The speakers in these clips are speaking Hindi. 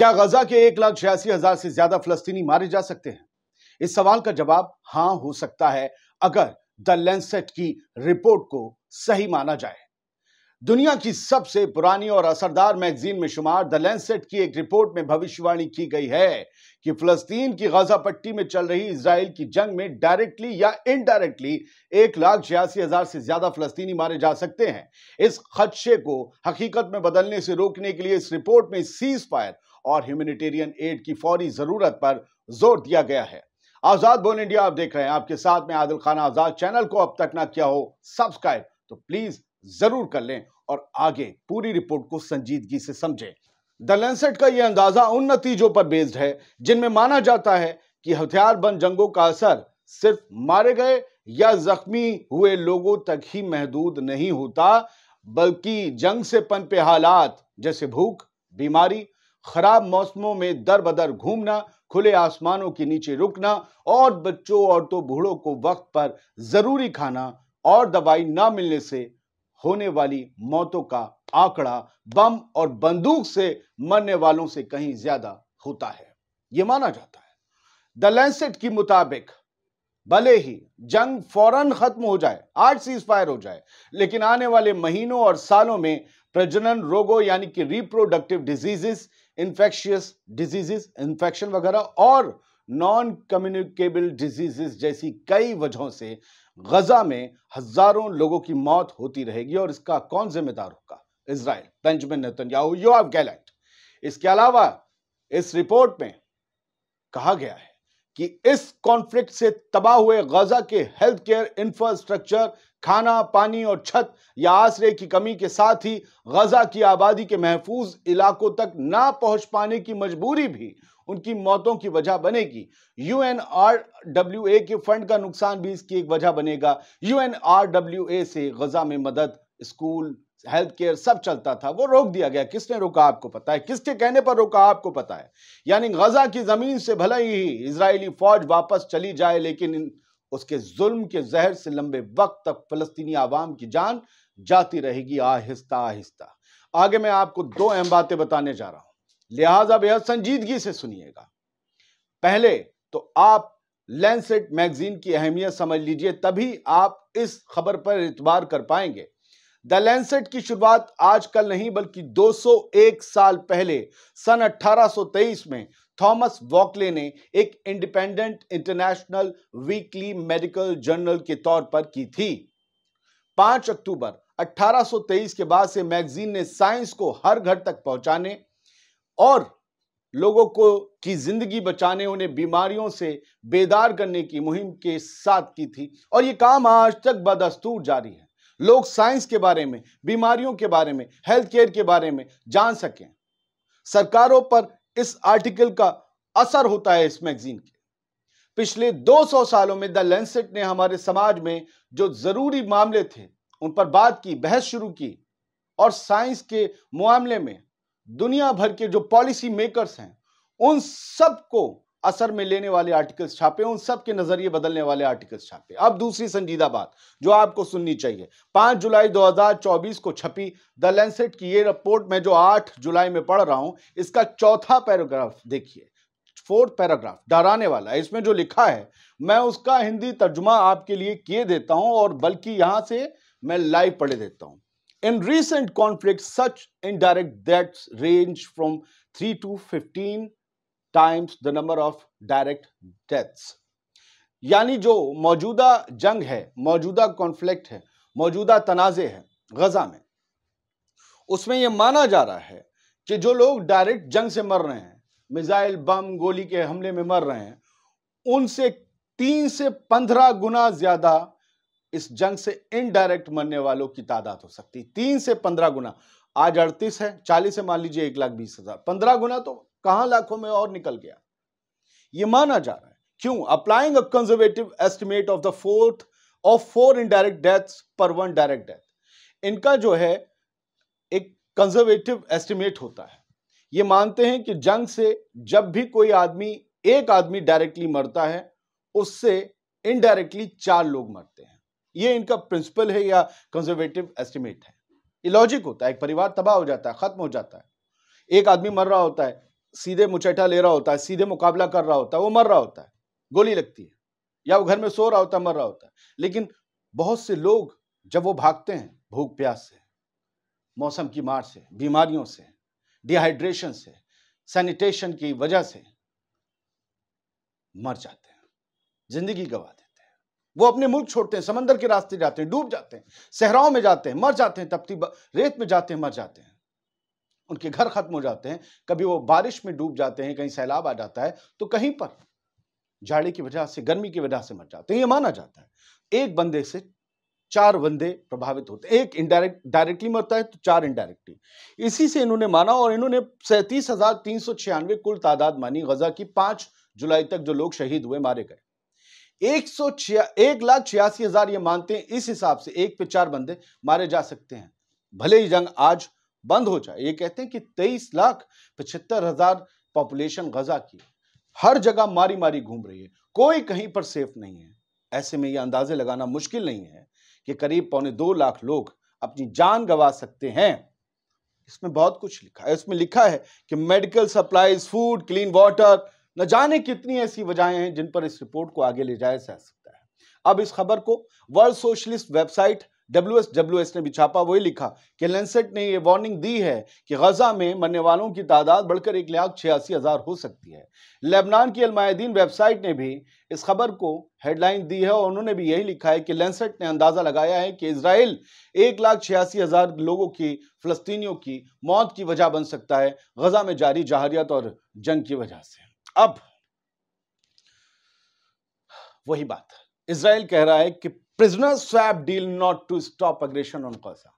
क्या गजा के एक लाख छियासी हजार से ज्यादा फलस्तीनी मारे जा सकते हैं इस सवाल का जवाब हां हो सकता है अगर द लेंसेट की रिपोर्ट को सही माना जाए दुनिया की सबसे पुरानी और असरदार मैगजीन में शुमार द लेंसेट की एक रिपोर्ट में भविष्यवाणी की गई है कि फलस्तीन की गजा पट्टी में चल रही इसराइल की जंग में डायरेक्टली या इनडायरेक्टली एक लाख छियासी हजार से ज्यादा फलस्तीनी मारे जा सकते हैं इस खदशे को हकीकत में बदलने से रोकने के लिए इस रिपोर्ट में सीज फायर और ह्यूमनिटेरियन एड की फौरी ज़रूरत पर जोर दिया गया है आज़ाद बोल इंडिया आप देख रहे हैं आपके साथ में आदिल खान आज़ाद चैनल को अब तक ना किया हो सब्सक्राइब तो प्लीज़ ज़रूर कर लें और आगे पूरी रिपोर्ट को संजीदगी से समझें द लेंसेट का यह अंदाज़ा उन नतीजों पर बेस्ड है जिनमें माना जाता है कि हथियारबंद जंगों का असर सिर्फ मारे गए या जख्मी हुए लोगों तक ही महदूद नहीं होता बल्कि जंग से पनपे हालात जैसे भूख बीमारी खराब मौसमों में दर बदर घूमना खुले आसमानों के नीचे रुकना और बच्चों और तो बूढ़ों को वक्त पर जरूरी खाना और दवाई न मिलने से होने वाली मौतों का आंकड़ा बम और बंदूक से मरने वालों से कहीं ज्यादा होता है यह माना जाता है द लेंसेट के मुताबिक भले ही जंग फौरन खत्म हो जाए आज सीज फायर हो जाए लेकिन आने वाले महीनों और सालों में प्रजनन रोगों यानी कि reproductive diseases infectious diseases infection वगैरह और नॉन कम्युनिकेबल डिजीजेस जैसी कई वजहों से गजा में हजारों लोगों की मौत होती रहेगी और इसका कौन जिम्मेदार होगा Israel Benjamin Netanyahu Yoav Gallant इसके अलावा इस रिपोर्ट में कहा गया है कि इस कॉन्फ्लिक्ट से तबाह हुए गजा के हेल्थ केयर इंफ्रास्ट्रक्चर खाना पानी और छत या आसरे की कमी के साथ ही गजा की आबादी के महफूज इलाकों तक ना पहुंच पाने की मजबूरी भी उनकी मौतों की वजह बनेगी U N R W A के फंड का नुकसान भी इसकी एक वजह बनेगा U N R W A से गजा में मदद स्कूल हेल्थ केयर सब चलता था वो रोक दिया गया किसने रोका आपको पता है किसके कहने पर रोका आपको पता है यानी गजा की ज़मीन से भला ही इसराइली फ़ौज वापस चली जाए लेकिन उसके जुल्म के जहर से लंबे वक्त तक फ़लस्तनी आवाम की जान जाती रहेगी आहिस्ता आहिस्ता आगे मैं आपको दो अहम बातें बताने जा रहा हूँ लिहाजा बेहद संजीदगी से सुनिएगा पहले तो आप लैंडसेट मैगजीन की अहमियत समझ लीजिए तभी आप इस खबर पर इतबार कर पाएंगे द लैंसेट की शुरुआत आज कल नहीं बल्कि 201 साल पहले सन 1823 में थॉमस वॉकले ने एक independent international weekly medical journal के तौर पर की थी 5 अक्टूबर 1823 के बाद से मैगजीन ने साइंस को हर घर तक पहुंचाने और लोगों को की जिंदगी बचाने उन्हें बीमारियों से बेदार करने की मुहिम के साथ की थी और ये काम आज तक बदस्तूर जारी है लोग साइंस के बारे में बीमारियों के बारे में हेल्थ केयर के बारे में जान सकें सरकारों पर इस आर्टिकल का असर होता है इस मैगजीन के पिछले 200 सालों में द लेंसेट ने हमारे समाज में जो ज़रूरी मामले थे उन पर बात की बहस शुरू की और साइंस के मामले में दुनिया भर के जो पॉलिसी मेकर्स हैं उन सबको असर में लेने वाले आर्टिकल्स छापे उन सब के नजरिए बदलने वाले आर्टिकल्स छापे अब दूसरी संजीदा बात जो आपको सुननी चाहिए 5 जुलाई 2024 को छपी द लेंसेट की ये रिपोर्ट मैं जो 8 जुलाई में पढ़ रहा हूं इसका चौथा पैराग्राफ देखिए फोर्थ पैराग्राफ डराने वाला इसमें जो लिखा है मैं उसका हिंदी तर्जुमा आपके लिए किए देता हूं और बल्कि यहां से मैं लाइव पढ़े देता हूं In recent conflicts, such indirect that range from three to fifteen times the number of direct deaths यानी जो मौजूदा जंग है मौजूदा कॉन्फ्लिक्ट है मौजूदा तनाज़े है गज़ा में उसमें यह माना जा रहा है कि जो लोग डायरेक्ट जंग से मर रहे हैं मिज़ाइल बम गोली के हमले में मर रहे हैं उनसे तीन से पंद्रह गुना ज़्यादा इस जंग से इनडायरेक्ट मरने वालों की तादाद हो सकती है तीन से पंद्रह गुना आज अड़तीस है चालीस है मान लीजिए एक लाख बीस हज़ार पंद्रह गुना तो कहां लाखों में और निकल गया यह माना जा रहा है क्यों applying a conservative estimate of the fourth of four indirect deaths per one direct death इनका जो है एक कंजर्वेटिव एस्टिमेट होता है ये मानते हैं कि जंग से जब भी कोई आदमी एक आदमी डायरेक्टली मरता है उससे इनडायरेक्टली चार लोग मरते हैं ये इनका प्रिंसिपल है या कंजर्वेटिव एस्टिमेट है लॉजिक होता है एक परिवार तबाह हो जाता है खत्म हो जाता है एक आदमी मर रहा होता है सीधे मुचैठा ले रहा होता है सीधे मुकाबला कर रहा होता है वो मर रहा होता है गोली लगती है या वो घर में सो रहा होता है मर रहा होता है लेकिन बहुत से लोग जब वो भागते हैं भूख प्यास से मौसम की मार से बीमारियों से डिहाइड्रेशन से सैनिटेशन की वजह से मर जाते हैं जिंदगी गंवा देते हैं वो अपने मुल्क छोड़ते हैं समंदर के रास्ते जाते हैं डूब जाते हैं सहराओं में जाते हैं मर जाते हैं तपती रेत में जाते हैं मर जाते हैं उनके घर खत्म हो जाते हैं कभी वो बारिश में डूब जाते हैं कहीं सैलाब आ जाता है तो कहीं पर जाड़े की वजह से गर्मी की वजह से मर जाते हैं ये माना जाता है एक बंदे से चार बंदे प्रभावित होते हैं एक इनडायरेक्ट डायरेक्टली मरता है तो चार इनडायरेक्टली इसी से इन्होंने माना और इन्होंने सैंतीस हजार तीन सौ छियानवे कुल तादाद मानी गजा की पांच जुलाई तक जो लोग शहीद हुए मारे गए एक सौ छिया एक लाख छियासी हजार ये मानते हैं इस हिसाब से एक पे चार बंदे मारे जा सकते हैं भले ही जंग आज बंद हो जाए ये कहते हैं कि तेईस लाख पचहत्तर हजार पॉपुलेशन गजा की हर जगह मारी मारी घूम रही है कोई कहीं पर सेफ नहीं है ऐसे में ये अंदाजे लगाना मुश्किल नहीं है कि करीब पौने दो लाख लोग अपनी जान गवा सकते हैं इसमें बहुत कुछ लिखा है इसमें लिखा है कि medical supplies food clean water न जाने कितनी ऐसी वजहें हैं जिन पर इस रिपोर्ट को आगे ले जाया जा सकता है अब इस खबर को वर्ल्ड सोशलिस्ट वेबसाइट डब्ल्यू ने भी छापा वही लिखा कि लेंसेट ने ये वार्निंग दी है कि गजा में मरने वालों की तादाद बढ़कर एक लाख छियासी हज़ार हो सकती है लेबनान की अलमायदीन वेबसाइट ने भी इस खबर को हेडलाइन दी है और उन्होंने भी यही लिखा है कि लेंसेट ने अंदाज़ा लगाया है कि इसराइल एक लाख छियासी हज़ार लोगों की फ़लस्तियों की मौत की वजह बन सकता है गजा में जारी जहारियत और जंग की वजह से अब वही बात इसराइल कह रहा है कि prisoner swap deal not to stop aggression on कौसा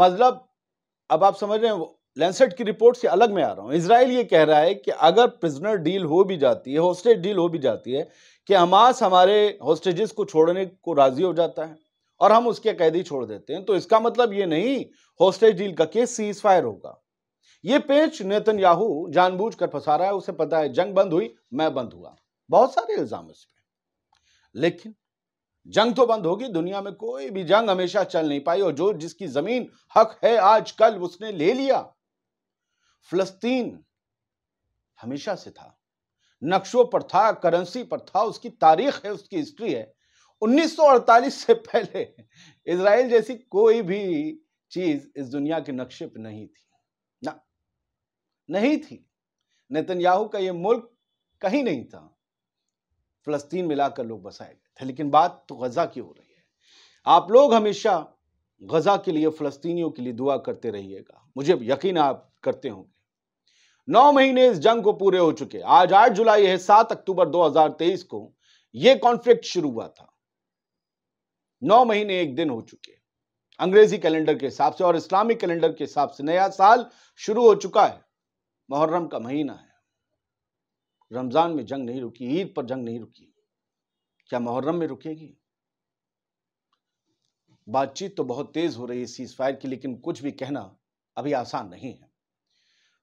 मतलब अब आप समझ रहे हैं लेंसेट की रिपोर्ट से अलग में आ रहा हूं इसराइल ये कह रहा है कि अगर प्रिजनर डील हो भी जाती है होस्टेज डील हो भी जाती है कि हमास हमारे होस्टेजेस को छोड़ने को राज़ी हो जाता है और हम उसके कैदी छोड़ देते हैं तो इसका मतलब ये नहीं होस्टेज डील का केस सीज फायर होगा ये पेच नेतन याहू जानबूझ कर फंसा रहा है उसे पता है जंग बंद हुई मैं बंद हुआ बहुत सारे इल्ज़ाम इस पर लेकिन जंग तो बंद होगी दुनिया में कोई भी जंग हमेशा चल नहीं पाई और जो जिसकी जमीन हक है आज कल उसने ले लिया फलस्तीन हमेशा से था नक्शों पर था करेंसी पर था उसकी तारीख है उसकी हिस्ट्री है 1948 से पहले इसराइल जैसी कोई भी चीज इस दुनिया के नक्शे पर नहीं थी ना नहीं थी नेतन्याहू का यह मुल्क कहीं नहीं था फ़लस्तीन मिलाकर लोग बसाए गए थे लेकिन बात तो गज़ा की हो रही है आप लोग हमेशा गज़ा के लिए फ़लस्तीनियों के लिए दुआ करते रहिएगा मुझे यकीन आप करते होंगे नौ महीने इस जंग को पूरे हो चुके आज आठ जुलाई है सात अक्टूबर 2023 को यह कॉन्फ्लिक्ट शुरू हुआ था नौ महीने एक दिन हो चुके अंग्रेजी कैलेंडर के हिसाब से और इस्लामिक कैलेंडर के हिसाब से नया साल शुरू हो चुका है मुहर्रम का महीना है रमज़ान में जंग नहीं रुकी ईद पर जंग नहीं रुकी क्या मुहर्रम में रुकेगी बातचीत तो बहुत तेज़ हो रही है सीज़ फायर की लेकिन कुछ भी कहना अभी आसान नहीं है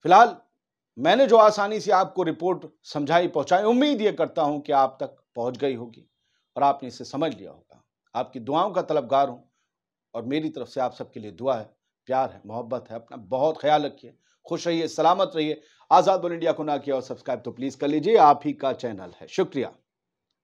फिलहाल मैंने जो आसानी से आपको रिपोर्ट समझाई पहुंचाई उम्मीद ये करता हूं कि आप तक पहुंच गई होगी और आपने इसे समझ लिया होगा आपकी दुआओं का तलबगार हूं और मेरी तरफ से आप सबके लिए दुआ है प्यार है मोहब्बत है अपना बहुत ख्याल रखिए खुश रहिए सलामत रहिए आज़ाद बोल इंडिया को ना किया और सब्सक्राइब तो प्लीज़ कर लीजिए आप ही का चैनल है शुक्रिया